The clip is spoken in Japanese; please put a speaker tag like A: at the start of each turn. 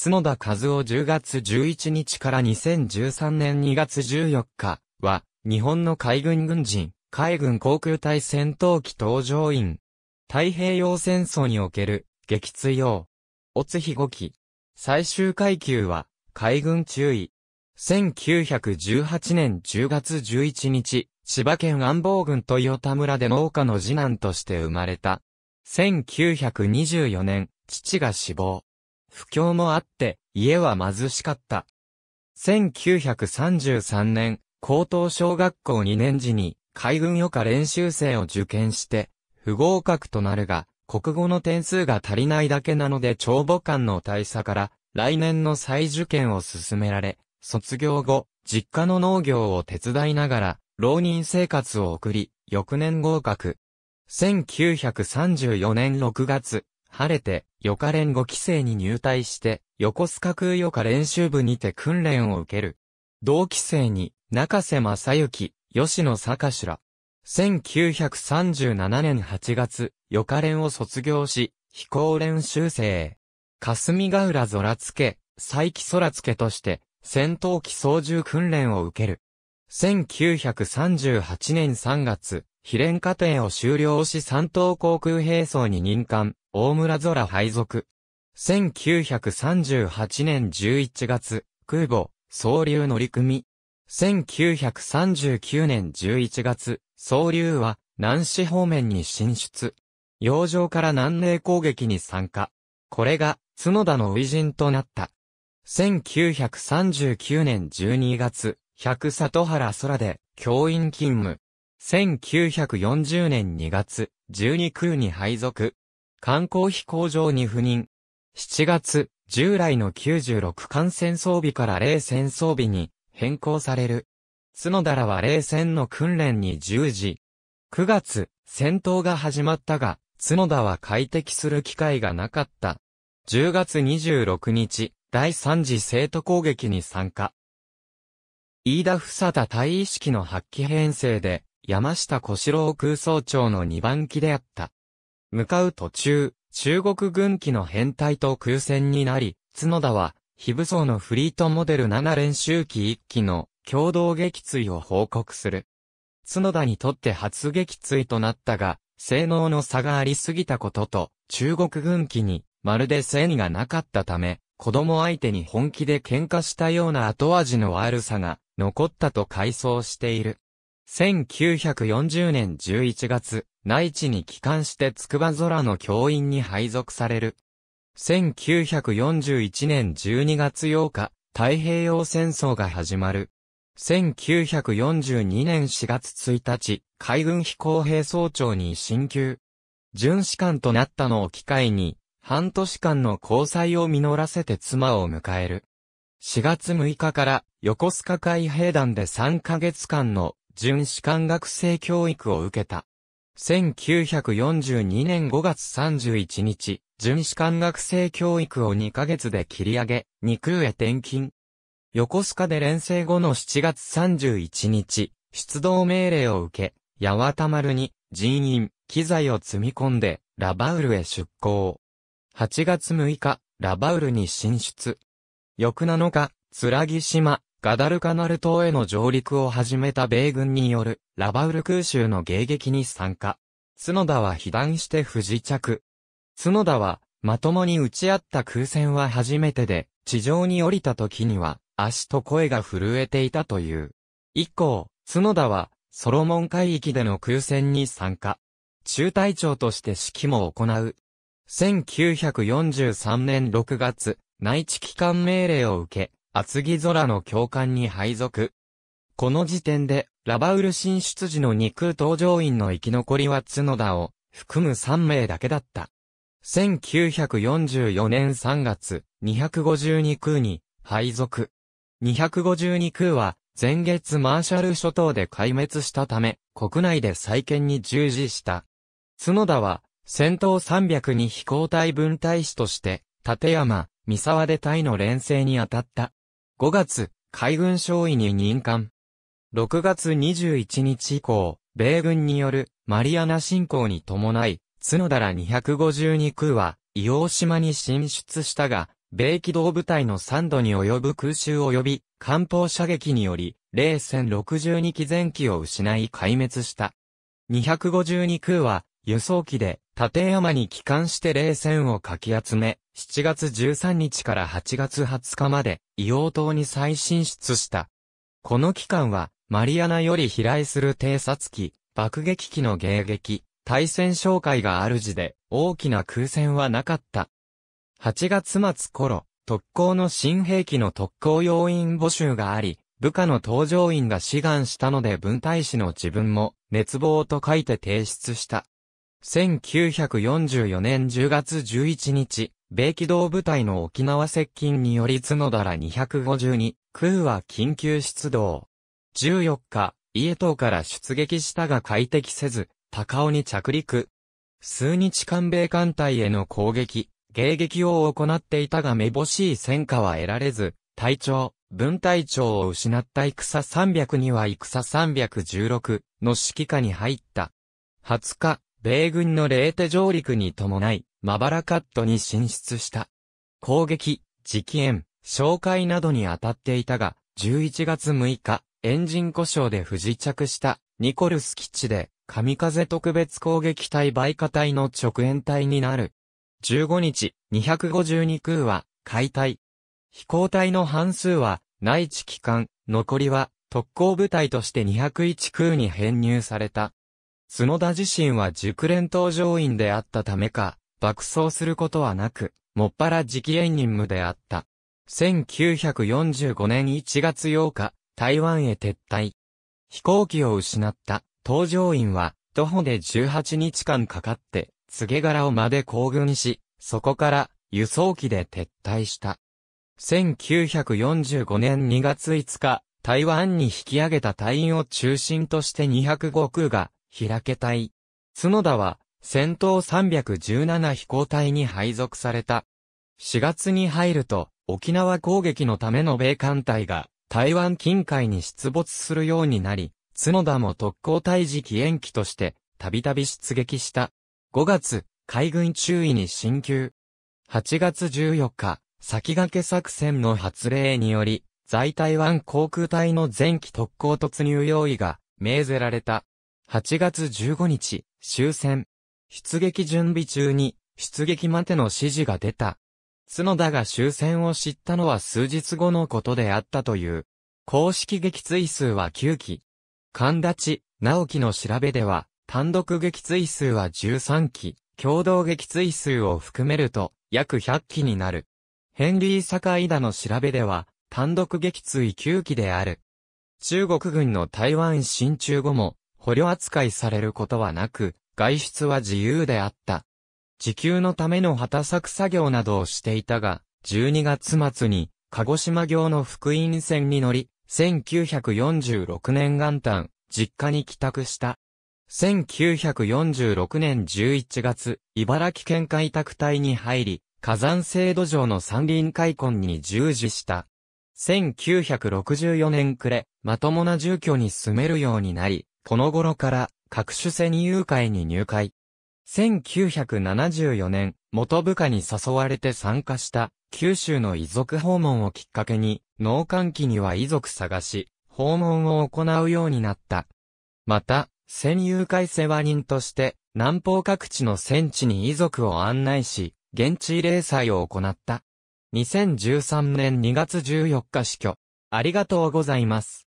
A: 角田和夫10月11日から2013年2月14日は、日本の海軍軍人、海軍航空隊戦闘機搭乗員。太平洋戦争における、撃墜用。おつひ5機。最終階級は、海軍中尉。1918年10月11日、千葉県安房郡豊田村で農家の次男として生まれた。1924年、父が死亡。不況もあって、家は貧しかった。1933年、高等小学校2年時に、海軍予科練習生を受験して、不合格となるが、国語の点数が足りないだけなので帳簿官の大佐から、来年の再受験を勧められ、卒業後、実家の農業を手伝いながら、浪人生活を送り、翌年合格。1934年6月、晴れて、カレ連5期生に入隊して、横須賀空ヨ科練習部にて訓練を受ける。同期生に、中瀬正幸、吉野坂隆ら。1937年8月、カレ連を卒業し、飛行練習生。霞ヶ浦空付、佐伯空付として、戦闘機操縦訓練を受ける。1938年3月、非連課程を修了し三等航空兵装に任官、大村空配属。1938年11月、空母、総流乗組。1939年11月、総流は南市方面に進出。洋上から南寧攻撃に参加。これが角田の初人となった。1939年12月、百里原空で教員勤務。1940年2月、12空に配属。観光飛行場に赴任。7月、従来の96艦船装備から冷戦装備に変更される。角田らは冷戦の訓練に従事。9月、戦闘が始まったが、角田は快適する機会がなかった。10月26日、第3次生徒攻撃に参加。飯田房田隊意識の発揮編成で、山下小四郎空想長の2番機であった。向かう途中、中国軍機の編隊と空戦になり、角田は、非武装のフリートモデル7練習機1機の共同撃墜を報告する。角田にとって初撃墜となったが、性能の差がありすぎたことと、中国軍機にまるで戦意がなかったため、子供相手に本気で喧嘩したような後味の悪さが残ったと回想している。1940年11月、内地に帰還して筑波空の教員に配属される。1941年12月8日、太平洋戦争が始まる。1942年4月1日、海軍飛行兵総長に進級。巡視官となったのを機会に、半年間の交際を実らせて妻を迎える。4月6日から横須賀海兵団で3ヶ月間の巡視官学生教育を受けた。1942年5月31日、巡視官学生教育を2ヶ月で切り上げ、二空へ転勤。横須賀で連成後の7月31日、出動命令を受け、八幡丸に人員、機材を積み込んで、ラバウルへ出港。8月6日、ラバウルに進出。翌7日、つらぎ島、ガダルカナル島への上陸を始めた米軍によるラバウル空襲の迎撃に参加。角田は被弾して不時着。角田は、まともに打ち合った空戦は初めてで、地上に降りた時には、足と声が震えていたという。以降、角田は、ソロモン海域での空戦に参加。中隊長として指揮も行う。1943年6月、内地機関命令を受け、厚木空の教官に配属。この時点で、ラバウル進出時の2空搭乗員の生き残りは角田を含む3名だけだった。1944年3月、252空に配属。252空は、前月マーシャル諸島で壊滅したため、国内で再建に従事した。角田は、戦闘302飛行隊分隊士として、立山、三沢で隊の連成に当たった。5月、海軍少尉に任官。6月21日以降、米軍によるマリアナ侵攻に伴い、角田ら252空は、伊黄島に進出したが、米機動部隊の3度に及ぶ空襲及び、艦砲射撃により、冷戦62機前機を失い壊滅した。252空は、輸送機で立山に帰還して冷戦をかき集め、7月13日から8月20日まで、硫黄島に再進出した。この期間は、マリアナより飛来する偵察機、爆撃機の迎撃、対戦紹介が主で、大きな空戦はなかった。8月末頃、特攻の新兵器の特攻要員募集があり、部下の搭乗員が志願したので分隊士の自分も、熱望と書いて提出した。1944年10月11日、米機動部隊の沖縄接近により角田ら252、空は緊急出動。14日、家島から出撃したが快適せず、高尾に着陸。数日間米艦隊への攻撃、迎撃を行っていたがめぼしい戦果は得られず、隊長、分隊長を失った戦302は戦316の指揮下に入った。20日、米軍のレーテ上陸に伴い、マバラカットに進出した。攻撃、直演、紹介などに当たっていたが、11月6日、エンジン故障で不時着したニコルス基地で、神風特別攻撃隊倍火隊の直演隊になる。15日、252空は解体。飛行隊の半数は内地機関、残りは特攻部隊として201空に編入された。角田自身は熟練登場員であったためか、爆走することはなく、もっぱら直営任務であった。1945年1月8日、台湾へ撤退。飛行機を失った搭乗員は、徒歩で18日間かかって、告げ柄をまで行軍し、そこから輸送機で撤退した。1945年2月5日、台湾に引き上げた隊員を中心として205空が開け隊。角田は、戦闘317飛行隊に配属された。4月に入ると、沖縄攻撃のための米艦隊が、台湾近海に出没するようになり、角田も特攻退治期延期として、たびたび出撃した。5月、海軍中尉に進級。8月14日、先駆け作戦の発令により、在台湾航空隊の前期特攻突入用意が、命ぜられた。8月15日、終戦。出撃準備中に、出撃までの指示が出た。角田が終戦を知ったのは数日後のことであったという。公式撃墜数は9機。神立直樹の調べでは、単独撃墜数は13機、共同撃墜数を含めると、約100機になる。ヘンリー・坂井田の調べでは、単独撃墜9機である。中国軍の台湾進駐後も、捕虜扱いされることはなく、外出は自由であった。地球のための旗作作業などをしていたが、12月末に、鹿児島行の福音船に乗り、1946年元旦、実家に帰宅した。1946年11月、茨城県開拓隊に入り、火山制度上の山林開墾に従事した。1964年暮れ、まともな住居に住めるようになり、この頃から各種戦友会に入会。1974年、元部下に誘われて参加した九州の遺族訪問をきっかけに、農閑期には遺族探し、訪問を行うようになった。また、戦友会世話人として、南方各地の戦地に遺族を案内し、現地霊祭を行った。2013年2月14日死去。ありがとうございます。